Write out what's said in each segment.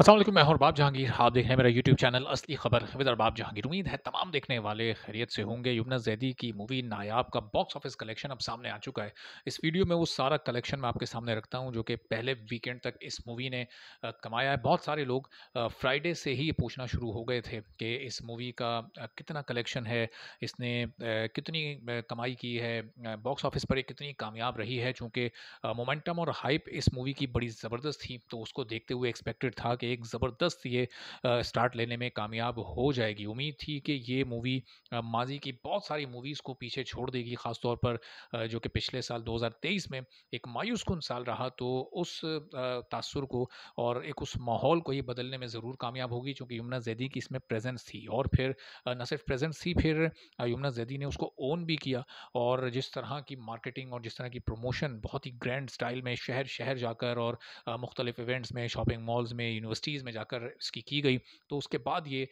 असलम मैं अरबाब जहांगीर आप देख रहे हैं मेरा यूट्यूब चैनल असली खबर विद अरबाब जहांगीर उम्मीद है तमाम देखने वाले खैरियत से होंगे यमुना जैदी की मूवी नायाब का बॉक्स ऑफिस कलेक्शन अब सामने आ चुका है इस वीडियो में वो सारा कलेक्शन मैं आपके सामने रखता हूँ जो कि पहले वीकेंड तक इस मूवी ने कमाया है बहुत सारे लोग फ्राइडे से ही पूछना शुरू हो गए थे कि इस मूवी का कितना कलेक्शन है इसने कितनी कमाई की है बॉक्स ऑफिस पर कितनी कामयाब रही है चूँकि मोमेंटम और हाइप इस मूवी की बड़ी ज़बरदस्त थी तो उसको देखते हुए एक्सपेक्टेड था कि एक ज़बरदस्त ये स्टार्ट लेने में कामयाब हो जाएगी उम्मीद थी कि ये मूवी माजी की बहुत सारी मूवीज़ को पीछे छोड़ देगी ख़ासतौर पर जो कि पिछले साल 2023 में एक मायूस कन साल रहा तो उस तासर को और एक उस माहौल को ये बदलने में ज़रूर कामयाब होगी चूँकि यमुना जैदी की इसमें प्रेजेंस थी और फिर न सिर्फ प्रेजेंस थी फिर यमुना जैदी ने उसको ओन भी किया और जिस तरह की मार्केटिंग और जिस तरह की प्रमोशन बहुत ही ग्रैंड स्टाइल में शहर शहर जाकर और मुख्तलिफ इवेंट्स में शॉपिंग मॉल्स में यूनिवर्सिटी यूनिवर्सिटीज़ में जाकर इसकी की गई तो उसके बाद ये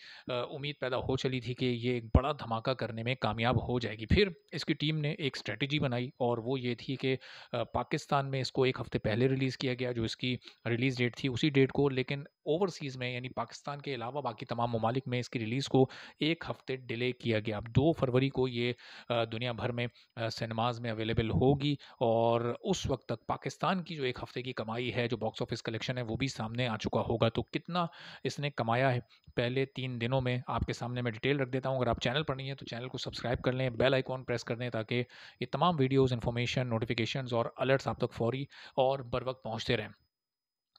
उम्मीद पैदा हो चली थी कि ये एक बड़ा धमाका करने में कामयाब हो जाएगी फिर इसकी टीम ने एक स्ट्रेटजी बनाई और वो ये थी कि पाकिस्तान में इसको एक हफ़्ते पहले रिलीज़ किया गया जो इसकी रिलीज़ डेट थी उसी डेट को लेकिन ओवरसीज़ में यानी पाकिस्तान के अलावा बाकी तमाम ममालिक में इसकी रिलीज़ को एक हफ़्ते डिले किया गया अब दो फरवरी को ये दुनिया भर में सिनेमाज में अवेलेबल होगी और उस वक्त तक पाकिस्तान की जो एक हफ़्ते की कमाई है जो बॉक्स ऑफिस कलेक्शन है वो भी सामने आ चुका होगा तो कितना इसने कमाया है पहले तीन दिनों में आपके सामने मैं डिटेल रख देता हूँ अगर आप चैनल पर नहीं है तो चैनल को सब्सक्राइब कर लें बेल आइकॉन प्रेस कर दें ताकि ये तमाम वीडियोज़ इन्फॉर्मेशन नोटिफिकेशन और अलर्ट्स आप तक फौरी और बर वक्त पहुँचते रहें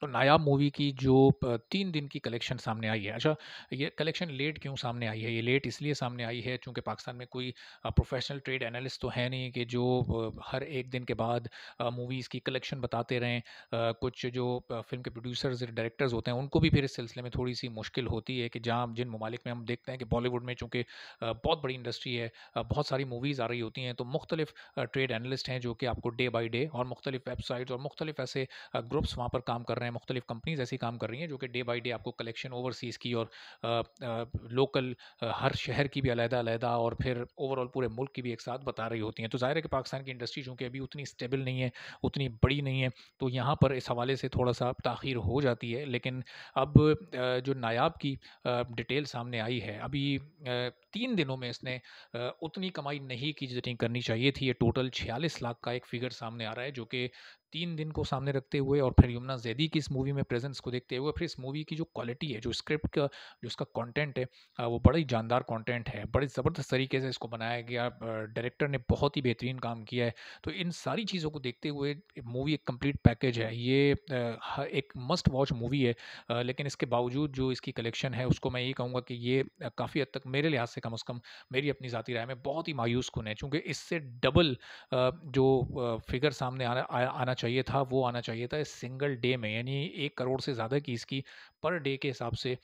तो नायाब मूवी की जो तीन दिन की कलेक्शन सामने आई है अच्छा ये कलेक्शन लेट क्यों सामने आई है ये लेट इसलिए सामने आई है क्योंकि पाकिस्तान में कोई प्रोफेशनल ट्रेड एनालिस्ट तो है नहीं कि जो हर एक दिन के बाद मूवीज़ की कलेक्शन बताते रहें कुछ जो फिल्म के प्रोड्यूसर्स डायरेक्टर्स होते हैं उनको भी फिर इस सिलसिले में थोड़ी सी मुश्किल होती है कि जहाँ जिन ममालिक में हम देखते हैं कि बॉलीवुड में चूँकि बहुत बड़ी इंडस्ट्री है बहुत सारी मूवीज़ आ रही होती हैं तो मुख्तलिफ ट्रेड एनालिस्ट हैं जो कि आपको डे बाई डे और मुख्तलिफ वेबसाइट्स और मुख्तलिफ ऐसे ग्रुप्स वहाँ पर काम कर रहे हैं हैं मुख्तलिफ कंपनीज ऐसी काम कर रही हैं जो कि डे बाई डे आपको कलेक्शन ओवरसीज़ की और आ, आ, लोकल आ, हर शहर की भी अलहदा अलहदा और फिर ओवरऑल पूरे मुल्क की भी एक साथ बता रही होती हैं तो ज़ाहिर है कि पाकिस्तान की इंडस्ट्री चूँकि अभी उतनी स्टेबल नहीं है उतनी बड़ी नहीं है तो यहाँ पर इस हवाले से थोड़ा सा तखिर हो जाती है लेकिन अब जो नायाब की डिटेल सामने आई है अभी तीन दिनों में इसने उतनी कमाई नहीं की जितनी करनी चाहिए थी ये टोटल छियालीस लाख का एक फिगर सामने आ रहा है जो कि तीन दिन को सामने रखते हुए और फिर यमुना जैदी की इस मूवी में प्रेजेंस को देखते हुए फिर इस मूवी की जो क्वालिटी है जो स्क्रिप्ट का जो इसका कंटेंट है वो बड़ा ही जानदार कंटेंट है बड़े ज़बरदस्त तरीके से इसको बनाया गया डायरेक्टर ने बहुत ही बेहतरीन काम किया है तो इन सारी चीज़ों को देखते हुए मूवी एक कम्प्लीट पैकेज है ये एक मस्ट वॉच मूवी है लेकिन इसके बावजूद जो इसकी कलेक्शन है उसको मैं ये कहूँगा कि ये काफ़ी हद तक मेरे लिहाज से कम अज़ कम मेरी अपनी ज़ाती राय में बहुत ही मायूस कन है चूँकि इससे डबल जो फिगर सामने आना आना चाहिए था वो आना चाहिए था इस सिंगल डे में यानी एक करोड़ से ज़्यादा की इसकी पर डे के हिसाब से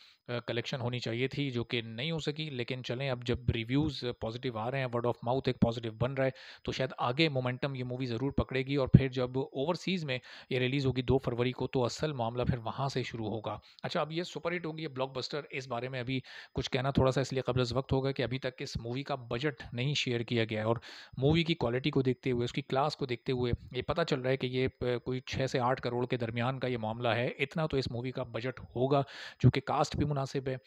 कलेक्शन होनी चाहिए थी जो कि नहीं हो सकी लेकिन चलें अब जब रिव्यूज़ पॉजिटिव आ रहे हैं वर्ड ऑफ माउथ एक पॉजिटिव बन रहा है तो शायद आगे मोमेंटम ये मूवी ज़रूर पकड़ेगी और फिर जब ओवरसीज़ में ये रिलीज़ होगी दो फरवरी को तो असल मामला फिर वहाँ से शुरू होगा अच्छा अब ये सुपर हिट होगी ये ब्लॉकबस्टर इस बारे में अभी कुछ कहना थोड़ा सा इसलिए कबल वक्त होगा कि अभी तक इस मूवी का बजट नहीं शेयर किया गया और मूवी की क्वालिटी को देखते हुए उसकी क्लास को देखते हुए ये पता चल रहा है कि ये कोई छः से आठ करोड़ के दरमियान का ये मामला है इतना तो इस मूवी का बजट होगा चूँकि कास्ट भी मुनासिब है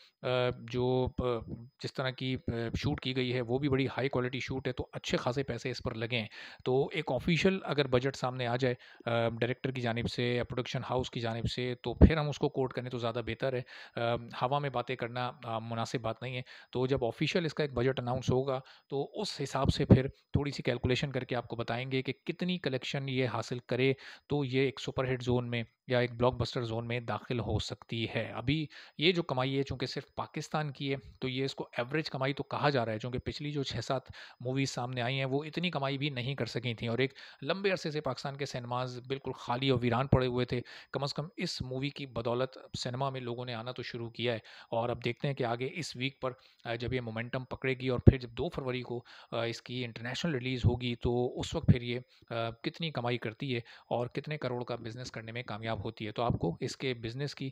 जो जिस तरह की शूट की गई है वो भी बड़ी हाई क्वालिटी शूट है तो अच्छे खासे पैसे इस पर लगे हैं तो एक ऑफिशियल अगर बजट सामने आ जाए डायरेक्टर की जानब से या प्रोडक्शन हाउस की जानब से तो फिर हम उसको कोट करें तो ज़्यादा बेहतर है हवा में बातें करना मुनासिब बात नहीं है तो जब ऑफिशियल इसका एक बजट अनाउंस होगा तो उस हिसाब से फिर थोड़ी सी कैलकुलेशन करके आपको बताएंगे कि कितनी कलेक्शन ये हासिल करे तो ये एक सुपरहिट जोन में या एक ब्लॉकबस्टर जोन में दाखिल हो सकती है अभी ये जो कमाई है चूँकि सिर्फ पाकिस्तान की है तो ये इसको एवरेज कमाई तो कहा जा रहा है चूँकि पिछली जो छः सात मूवीज़ सामने आई हैं वो इतनी कमाई भी नहीं कर सकी थी और एक लंबे अरसे से पाकिस्तान के सिनेमाज बिल्कुल खाली और वीरान पड़े हुए थे कम अज़ कम इस मूवी की बदौलत सिनेमा में लोगों ने आना तो शुरू किया है और अब देखते हैं कि आगे इस वीक पर जब ये मोमेंटम पकड़ेगी और फिर जब दो फरवरी को इसकी इंटरनेशनल रिलीज़ होगी तो उस वक्त फिर ये कितनी कमाई करती है और कितने करोड़ का बिज़नेस करने में कामयाब कामयाब होती है तो आपको इसके बिज़नेस की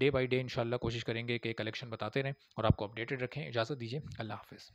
डे बाई डे इन कोशिश करेंगे कि कलेक्शन बताते रहें और आपको अपडेटेड रखें इजाज़त दीजिए अल्लाह हाफिज़